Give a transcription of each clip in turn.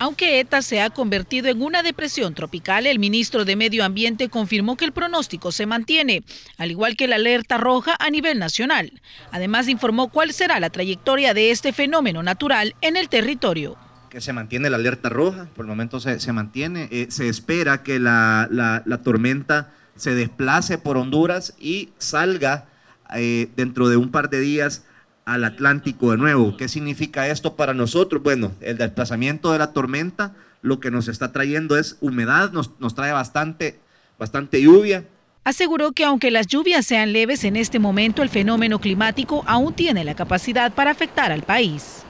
Aunque ETA se ha convertido en una depresión tropical, el ministro de Medio Ambiente confirmó que el pronóstico se mantiene, al igual que la alerta roja a nivel nacional. Además, informó cuál será la trayectoria de este fenómeno natural en el territorio que se mantiene la alerta roja, por el momento se, mantiene. Eh, se espera que la, tormenta se desplace por Honduras y salga eh, dentro de un par de días al Atlántico de nuevo. ¿Qué significa esto para nosotros? Bueno, el desplazamiento de la tormenta lo que nos está trayendo es humedad, nos, nos trae bastante, bastante lluvia. Aseguró que aunque las lluvias sean leves en este momento, el fenómeno climático aún tiene la capacidad para afectar al país.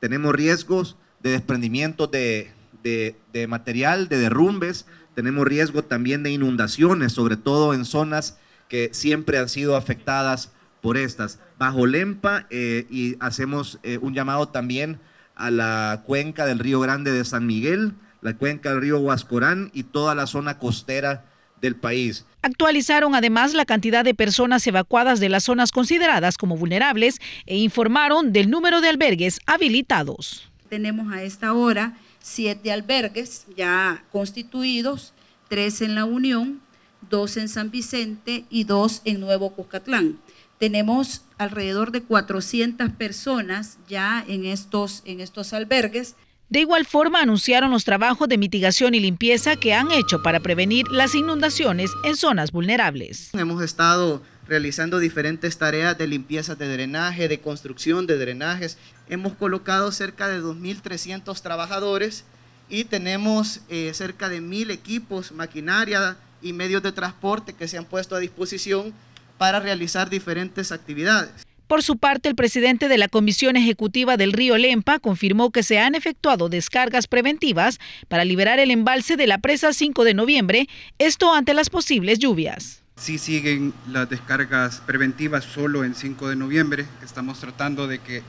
Tenemos riesgos de desprendimiento de, de, de material, de derrumbes, tenemos riesgo también de inundaciones, sobre todo en zonas que siempre han sido afectadas por estas. Bajo Lempa eh, y hacemos eh, un llamado también a la cuenca del Río Grande de San Miguel, la cuenca del Río Huascorán y toda la zona costera del país. Actualizaron además la cantidad de personas evacuadas de las zonas consideradas como vulnerables e informaron del número de albergues habilitados. Tenemos a esta hora siete albergues ya constituidos, tres en La Unión, dos en San Vicente y dos en Nuevo Cuscatlán. Tenemos alrededor de 400 personas ya en estos, en estos albergues. De igual forma, anunciaron los trabajos de mitigación y limpieza que han hecho para prevenir las inundaciones en zonas vulnerables. Hemos estado realizando diferentes tareas de limpieza de drenaje, de construcción de drenajes. Hemos colocado cerca de 2.300 trabajadores y tenemos eh, cerca de 1.000 equipos, maquinaria y medios de transporte que se han puesto a disposición para realizar diferentes actividades. Por su parte, el presidente de la Comisión Ejecutiva del Río Lempa confirmó que se han efectuado descargas preventivas para liberar el embalse de la presa 5 de noviembre, esto ante las posibles lluvias. Sí siguen las descargas preventivas solo en 5 de noviembre, estamos tratando de que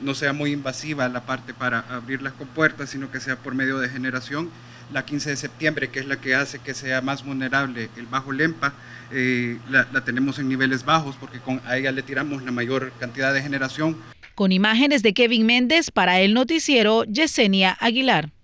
no sea muy invasiva la parte para abrir las compuertas, sino que sea por medio de generación. La 15 de septiembre, que es la que hace que sea más vulnerable el bajo lempa, eh, la, tenemos en niveles bajos porque con, a ella le tiramos la mayor cantidad de generación. Con imágenes de Kevin Méndez para el noticiero Yesenia Aguilar.